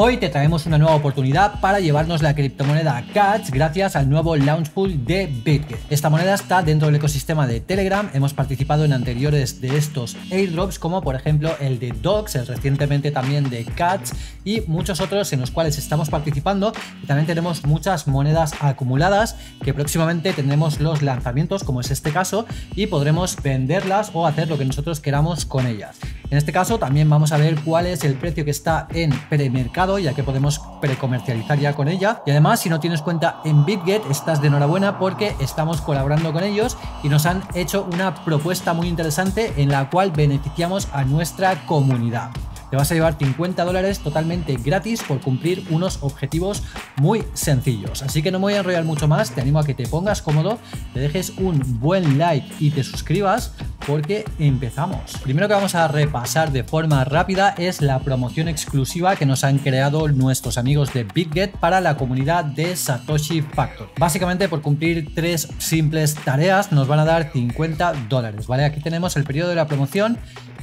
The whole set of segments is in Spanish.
Hoy te traemos una nueva oportunidad para llevarnos la criptomoneda Catch gracias al nuevo launch pool de BitGet. Esta moneda está dentro del ecosistema de Telegram, hemos participado en anteriores de estos airdrops como por ejemplo el de Docs, el recientemente también de CATS y muchos otros en los cuales estamos participando también tenemos muchas monedas acumuladas que próximamente tendremos los lanzamientos como es este caso y podremos venderlas o hacer lo que nosotros queramos con ellas. En este caso también vamos a ver cuál es el precio que está en premercado, ya que podemos precomercializar ya con ella. Y además, si no tienes cuenta en BitGet, estás de enhorabuena porque estamos colaborando con ellos y nos han hecho una propuesta muy interesante en la cual beneficiamos a nuestra comunidad te vas a llevar 50 dólares totalmente gratis por cumplir unos objetivos muy sencillos. Así que no me voy a enrollar mucho más, te animo a que te pongas cómodo, te dejes un buen like y te suscribas porque empezamos. Primero que vamos a repasar de forma rápida es la promoción exclusiva que nos han creado nuestros amigos de BitGet para la comunidad de Satoshi Factor. Básicamente por cumplir tres simples tareas nos van a dar 50 dólares, ¿vale? Aquí tenemos el periodo de la promoción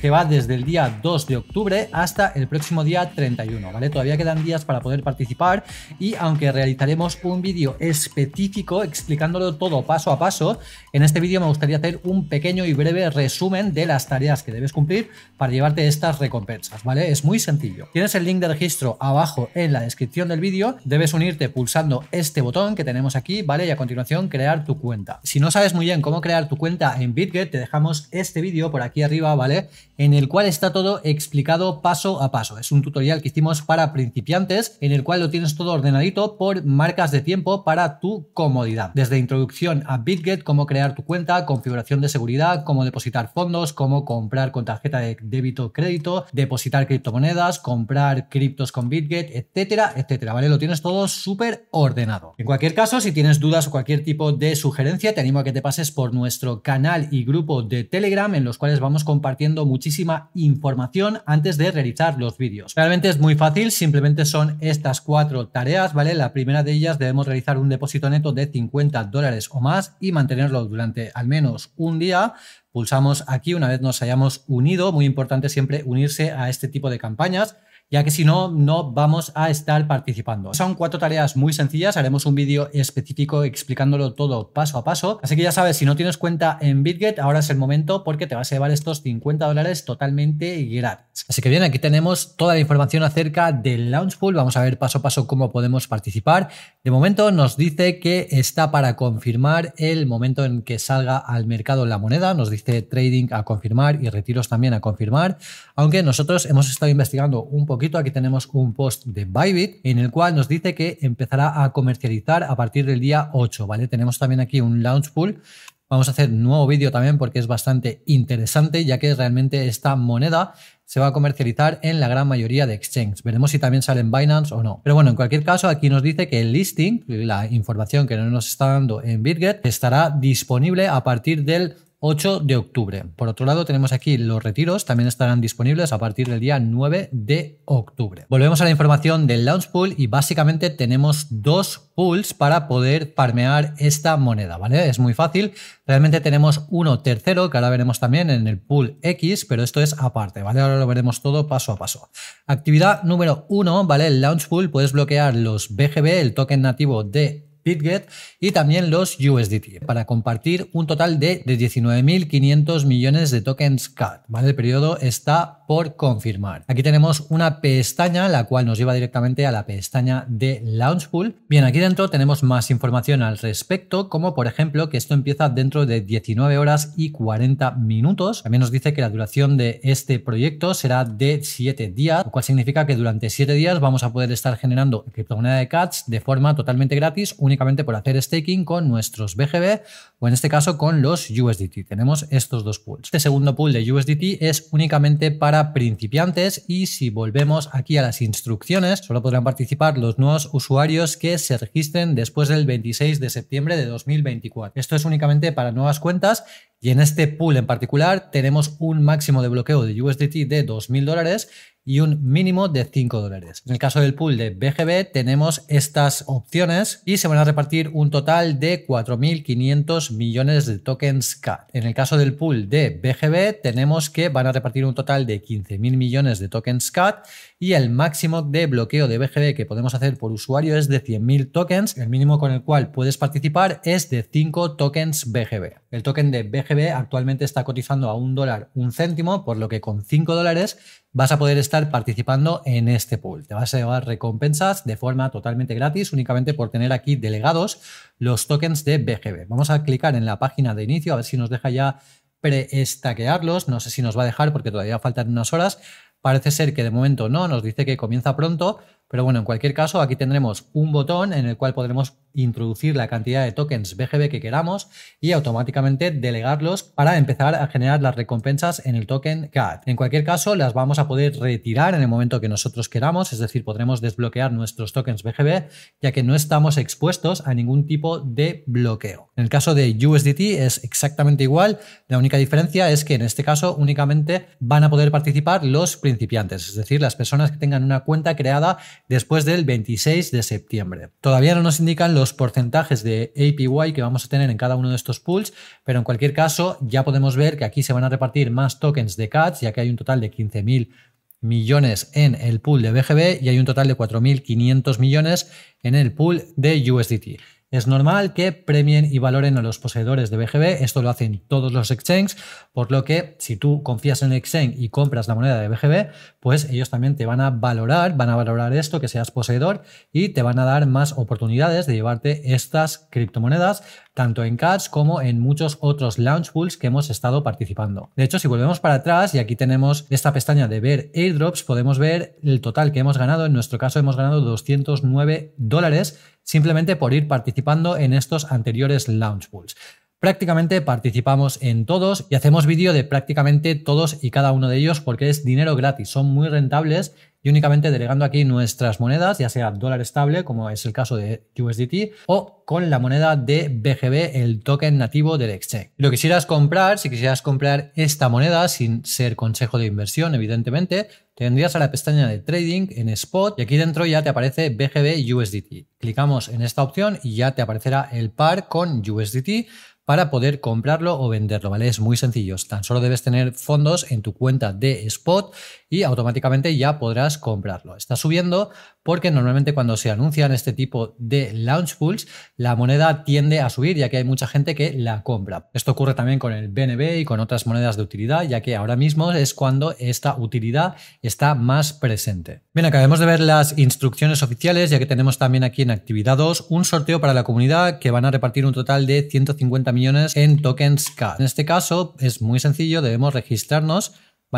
que va desde el día 2 de octubre hasta el próximo día 31, ¿vale? Todavía quedan días para poder participar y aunque realizaremos un vídeo específico explicándolo todo paso a paso, en este vídeo me gustaría hacer un pequeño y breve resumen de las tareas que debes cumplir para llevarte estas recompensas, ¿vale? Es muy sencillo. Tienes el link de registro abajo en la descripción del vídeo, debes unirte pulsando este botón que tenemos aquí, ¿vale? Y a continuación crear tu cuenta. Si no sabes muy bien cómo crear tu cuenta en BitGet, te dejamos este vídeo por aquí arriba, ¿vale? en el cual está todo explicado paso a paso. Es un tutorial que hicimos para principiantes en el cual lo tienes todo ordenadito por marcas de tiempo para tu comodidad. Desde introducción a BitGet, cómo crear tu cuenta, configuración de seguridad, cómo depositar fondos, cómo comprar con tarjeta de débito crédito, depositar criptomonedas, comprar criptos con BitGet, etcétera, etcétera, ¿vale? Lo tienes todo súper ordenado. En cualquier caso, si tienes dudas o cualquier tipo de sugerencia, te animo a que te pases por nuestro canal y grupo de Telegram en los cuales vamos compartiendo muchas muchísima información antes de realizar los vídeos. Realmente es muy fácil, simplemente son estas cuatro tareas, ¿vale? La primera de ellas debemos realizar un depósito neto de 50 dólares o más y mantenerlo durante al menos un día pulsamos aquí una vez nos hayamos unido. Muy importante siempre unirse a este tipo de campañas ya que si no, no vamos a estar participando. Son cuatro tareas muy sencillas, haremos un vídeo específico explicándolo todo paso a paso, así que ya sabes, si no tienes cuenta en BitGet, ahora es el momento porque te vas a llevar estos 50 dólares totalmente gratis. Así que bien, aquí tenemos toda la información acerca del Launchpool, vamos a ver paso a paso cómo podemos participar. De momento nos dice que está para confirmar el momento en que salga al mercado la moneda, nos dice trading a confirmar y retiros también a confirmar, aunque nosotros hemos estado investigando un poco poquito, aquí tenemos un post de Bybit en el cual nos dice que empezará a comercializar a partir del día 8, ¿vale? Tenemos también aquí un launch pool Vamos a hacer un nuevo vídeo también porque es bastante interesante, ya que realmente esta moneda se va a comercializar en la gran mayoría de exchanges. Veremos si también sale en Binance o no. Pero bueno, en cualquier caso, aquí nos dice que el listing, la información que no nos está dando en Bitget, estará disponible a partir del 8 de octubre. Por otro lado, tenemos aquí los retiros, también estarán disponibles a partir del día 9 de octubre. Volvemos a la información del launch pool y básicamente tenemos dos pools para poder parmear esta moneda, ¿vale? Es muy fácil. Realmente tenemos uno tercero, que ahora veremos también en el pool X, pero esto es aparte, ¿vale? Ahora lo veremos todo paso a paso. Actividad número 1, ¿vale? El launch pool puedes bloquear los BGB, el token nativo de Bitget y también los USDT, para compartir un total de, de 19.500 millones de tokens CAD. ¿vale? El periodo está por confirmar. Aquí tenemos una pestaña, la cual nos lleva directamente a la pestaña de Launchpool. Bien, aquí dentro tenemos más información al respecto, como por ejemplo que esto empieza dentro de 19 horas y 40 minutos. También nos dice que la duración de este proyecto será de 7 días, lo cual significa que durante 7 días vamos a poder estar generando criptomoneda de CATS de forma totalmente gratis, únicamente por hacer staking con nuestros BGB o en este caso con los USDT. Tenemos estos dos pools. Este segundo pool de USDT es únicamente para principiantes y si volvemos aquí a las instrucciones, solo podrán participar los nuevos usuarios que se registren después del 26 de septiembre de 2024. Esto es únicamente para nuevas cuentas y en este pool en particular tenemos un máximo de bloqueo de USDT de 2.000 dólares y un mínimo de 5 dólares. En el caso del pool de BGB tenemos estas opciones y se van a repartir un total de 4.500 millones de tokens CAT. En el caso del pool de BGB tenemos que van a repartir un total de 15.000 millones de tokens CAT y el máximo de bloqueo de BGB que podemos hacer por usuario es de 100.000 tokens. El mínimo con el cual puedes participar es de 5 tokens BGB. El token de BGB actualmente está cotizando a un dólar un céntimo, por lo que con 5 dólares vas a poder estar participando en este pool. Te vas a llevar recompensas de forma totalmente gratis únicamente por tener aquí delegados los tokens de BGB. Vamos a clicar en la página de inicio a ver si nos deja ya pre No sé si nos va a dejar porque todavía faltan unas horas. Parece ser que de momento no, nos dice que comienza pronto, pero bueno, en cualquier caso, aquí tendremos un botón en el cual podremos introducir la cantidad de tokens BGB que queramos y automáticamente delegarlos para empezar a generar las recompensas en el token CAD. En cualquier caso, las vamos a poder retirar en el momento que nosotros queramos, es decir, podremos desbloquear nuestros tokens BGB ya que no estamos expuestos a ningún tipo de bloqueo. En el caso de USDT es exactamente igual, la única diferencia es que en este caso únicamente van a poder participar los principiantes, es decir, las personas que tengan una cuenta creada después del 26 de septiembre. Todavía no nos indican los porcentajes de APY que vamos a tener en cada uno de estos pools, pero en cualquier caso ya podemos ver que aquí se van a repartir más tokens de CATS, ya que hay un total de 15.000 millones en el pool de BGB y hay un total de 4.500 millones en el pool de USDT. Es normal que premien y valoren a los poseedores de BGB, esto lo hacen todos los exchanges, por lo que si tú confías en el exchange y compras la moneda de BGB, pues ellos también te van a valorar, van a valorar esto, que seas poseedor y te van a dar más oportunidades de llevarte estas criptomonedas, tanto en Cards como en muchos otros launch pools que hemos estado participando. De hecho, si volvemos para atrás y aquí tenemos esta pestaña de ver airdrops, podemos ver el total que hemos ganado. En nuestro caso hemos ganado 209 dólares simplemente por ir participando en estos anteriores Launch Pools. Prácticamente participamos en todos y hacemos vídeo de prácticamente todos y cada uno de ellos porque es dinero gratis, son muy rentables y únicamente delegando aquí nuestras monedas, ya sea dólar estable, como es el caso de USDT, o con la moneda de BGB, el token nativo del exchange. Lo quisieras comprar, si quisieras comprar esta moneda sin ser consejo de inversión, evidentemente, tendrías a la pestaña de trading en spot y aquí dentro ya te aparece BGB USDT. Clicamos en esta opción y ya te aparecerá el par con USDT para poder comprarlo o venderlo, ¿vale? Es muy sencillo, tan solo debes tener fondos en tu cuenta de spot y automáticamente ya podrás comprarlo. Está subiendo, porque normalmente cuando se anuncian este tipo de launch pools, la moneda tiende a subir ya que hay mucha gente que la compra. Esto ocurre también con el BNB y con otras monedas de utilidad, ya que ahora mismo es cuando esta utilidad está más presente. Bien, acabemos de ver las instrucciones oficiales, ya que tenemos también aquí en actividad 2 un sorteo para la comunidad que van a repartir un total de 150 millones en tokens CAD. En este caso es muy sencillo, debemos registrarnos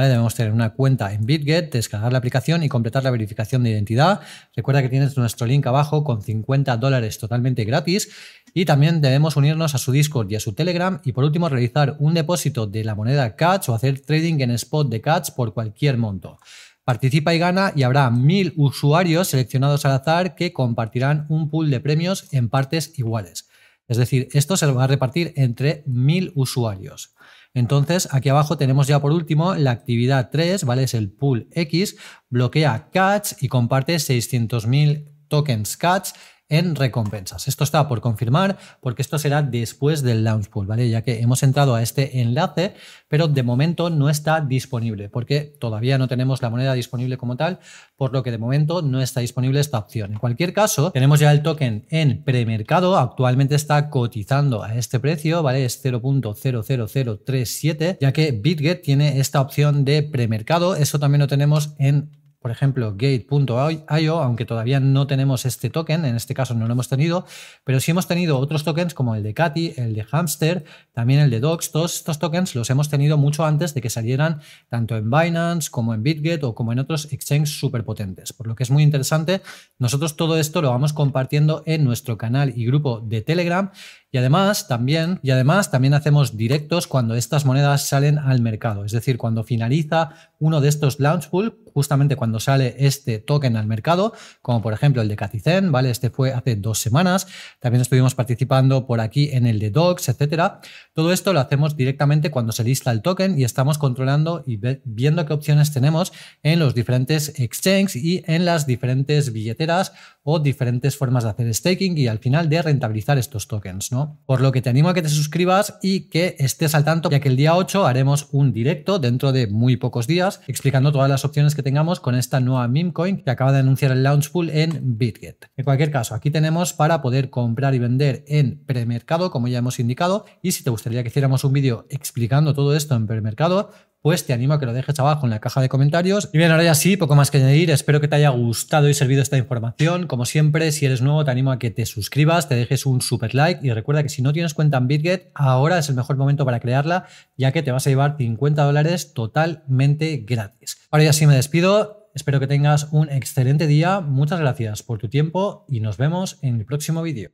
Debemos tener una cuenta en BitGet, descargar la aplicación y completar la verificación de identidad. Recuerda que tienes nuestro link abajo con 50 dólares totalmente gratis y también debemos unirnos a su Discord y a su Telegram y por último realizar un depósito de la moneda CATCH o hacer trading en spot de CATS por cualquier monto. Participa y gana y habrá mil usuarios seleccionados al azar que compartirán un pool de premios en partes iguales. Es decir, esto se va a repartir entre 1000 usuarios. Entonces, aquí abajo tenemos ya por último la actividad 3, ¿vale? Es el pool X, bloquea CATS y comparte 600.000 tokens CATS en recompensas. Esto está por confirmar porque esto será después del launch pool, ¿vale? Ya que hemos entrado a este enlace, pero de momento no está disponible porque todavía no tenemos la moneda disponible como tal, por lo que de momento no está disponible esta opción. En cualquier caso, tenemos ya el token en premercado, actualmente está cotizando a este precio, ¿vale? Es 0.00037, ya que BitGet tiene esta opción de premercado, eso también lo tenemos en por ejemplo, gate.io, aunque todavía no tenemos este token, en este caso no lo hemos tenido, pero sí hemos tenido otros tokens como el de Cati, el de Hamster, también el de Docs. Todos estos tokens los hemos tenido mucho antes de que salieran tanto en Binance como en BitGet o como en otros exchanges súper potentes. Por lo que es muy interesante, nosotros todo esto lo vamos compartiendo en nuestro canal y grupo de Telegram y además, también, y además también hacemos directos cuando estas monedas salen al mercado, es decir, cuando finaliza uno de estos launch justamente cuando sale este token al mercado, como por ejemplo el de Catizen, ¿vale? Este fue hace dos semanas. También estuvimos participando por aquí en el de Docs, etcétera. Todo esto lo hacemos directamente cuando se lista el token y estamos controlando y viendo qué opciones tenemos en los diferentes exchanges y en las diferentes billeteras o diferentes formas de hacer staking y al final de rentabilizar estos tokens, ¿no? Por lo que te animo a que te suscribas y que estés al tanto, ya que el día 8 haremos un directo dentro de muy pocos días explicando todas las opciones que tengamos con esta nueva meme coin que acaba de anunciar el launch pool en Bitget. En cualquier caso, aquí tenemos para poder comprar y vender en premercado, como ya hemos indicado, y si te gustaría que hiciéramos un vídeo explicando todo esto en premercado, pues te animo a que lo dejes abajo en la caja de comentarios. Y bien, ahora ya sí, poco más que añadir. Espero que te haya gustado y servido esta información. Como siempre, si eres nuevo, te animo a que te suscribas, te dejes un super like y recuerda que si no tienes cuenta en BitGet, ahora es el mejor momento para crearla, ya que te vas a llevar 50 dólares totalmente gratis. Ahora ya sí me despido. Espero que tengas un excelente día. Muchas gracias por tu tiempo y nos vemos en el próximo vídeo.